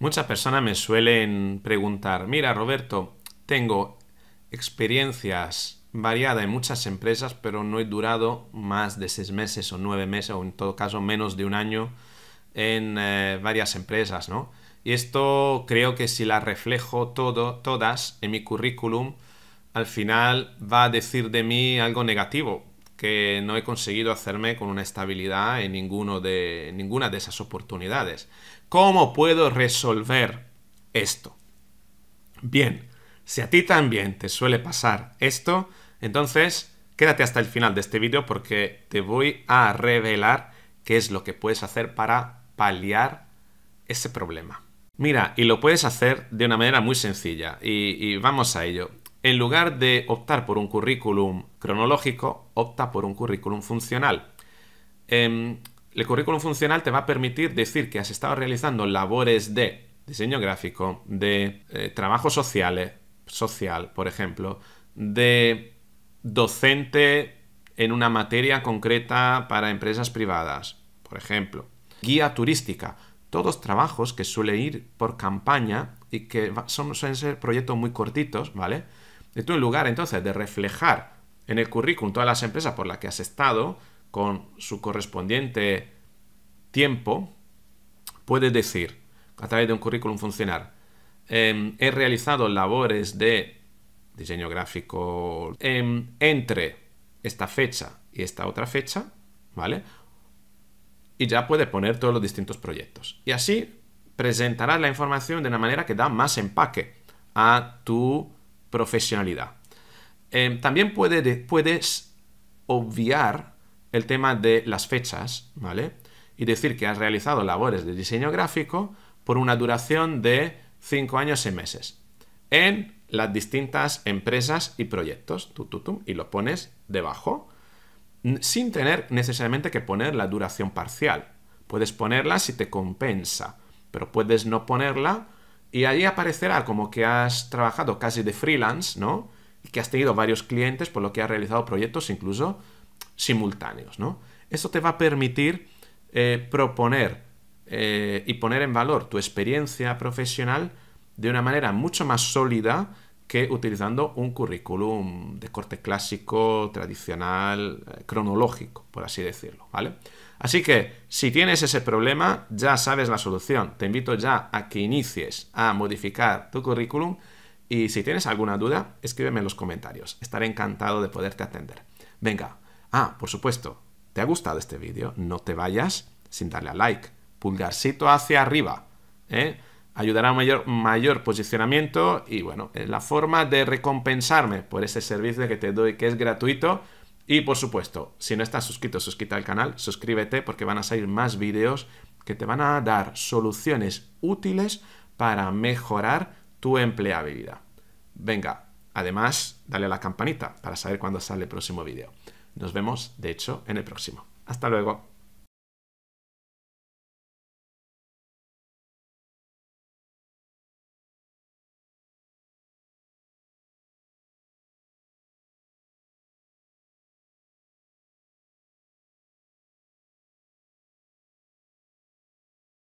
Muchas personas me suelen preguntar, mira Roberto, tengo experiencias variadas en muchas empresas, pero no he durado más de seis meses o nueve meses, o en todo caso menos de un año en eh, varias empresas, ¿no? Y esto creo que si las reflejo todo, todas en mi currículum, al final va a decir de mí algo negativo, que no he conseguido hacerme con una estabilidad en, ninguno de, ninguna de esas oportunidades. ¿Cómo puedo resolver esto? Bien, si a ti también te suele pasar esto, entonces quédate hasta el final de este vídeo porque te voy a revelar qué es lo que puedes hacer para paliar ese problema. Mira, y lo puedes hacer de una manera muy sencilla y vamos a ello en lugar de optar por un currículum cronológico, opta por un currículum funcional. Em, el currículum funcional te va a permitir decir que has estado realizando labores de diseño gráfico, de eh, trabajo sociales, social, por ejemplo, de docente en una materia concreta para empresas privadas, por ejemplo, guía turística, todos trabajos que suele ir por campaña y que suelen ser proyectos muy cortitos, ¿vale? Tú en lugar entonces de reflejar en el currículum todas las empresas por las que has estado, con su correspondiente tiempo, puedes decir, a través de un currículum funcional, em, he realizado labores de diseño gráfico em, entre esta fecha y esta otra fecha, ¿vale? Y ya puedes poner todos los distintos proyectos. Y así presentarás la información de una manera que da más empaque a tu profesionalidad. Em, también puedes obviar el tema de las fechas, ¿vale? Y decir que has realizado labores de diseño gráfico por una duración de 5 años y meses en las distintas empresas y proyectos, y lo pones debajo sin tener necesariamente que poner la duración parcial. Puedes ponerla si te compensa, pero puedes no ponerla y allí aparecerá como que has trabajado casi de freelance, ¿no? Y que has tenido varios clientes, por lo que has realizado proyectos incluso simultáneos, ¿no? Esto te va a permitir eh, proponer eh, y poner en valor tu experiencia profesional de una manera mucho más sólida que utilizando un currículum de corte clásico, tradicional, eh, cronológico, por así decirlo, ¿vale? Así que si tienes ese problema, ya sabes la solución. Te invito ya a que inicies a modificar tu currículum y si tienes alguna duda, escríbeme en los comentarios. Estaré encantado de poderte atender. Venga, ah, por supuesto, ¿te ha gustado este vídeo? No te vayas sin darle a like, pulgarcito hacia arriba, ¿eh? ayudará a mayor, mayor posicionamiento y bueno, es la forma de recompensarme por ese servicio que te doy que es gratuito. Y por supuesto, si no estás suscrito, suscríbete al canal, suscríbete porque van a salir más vídeos que te van a dar soluciones útiles para mejorar tu empleabilidad. Venga, además, dale a la campanita para saber cuándo sale el próximo vídeo. Nos vemos, de hecho, en el próximo. Hasta luego.